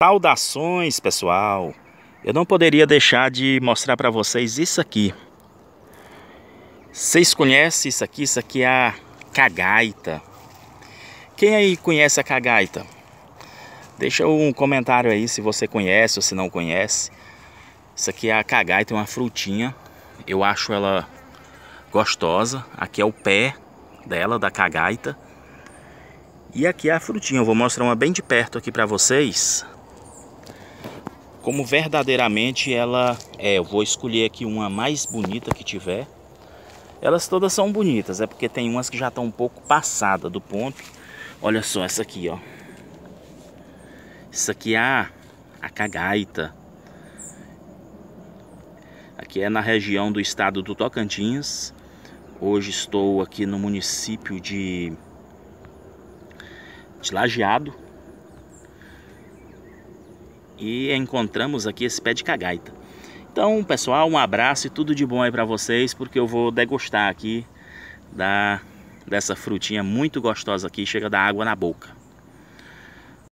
Saudações, pessoal! Eu não poderia deixar de mostrar para vocês isso aqui. Vocês conhecem isso aqui? Isso aqui é a cagaita. Quem aí conhece a cagaita? Deixa um comentário aí se você conhece ou se não conhece. Isso aqui é a cagaita, é uma frutinha. Eu acho ela gostosa. Aqui é o pé dela, da cagaita. E aqui é a frutinha. Eu vou mostrar uma bem de perto aqui para vocês como verdadeiramente ela é. Eu vou escolher aqui uma mais bonita que tiver. Elas todas são bonitas, é porque tem umas que já estão um pouco passada do ponto. Olha só essa aqui, ó. Isso aqui é a, a cagaita. Aqui é na região do estado do Tocantins. Hoje estou aqui no município de, de Lajeado, e encontramos aqui esse pé de cagaita. Então, pessoal, um abraço e tudo de bom aí para vocês, porque eu vou degustar aqui da dessa frutinha muito gostosa aqui, chega da água na boca.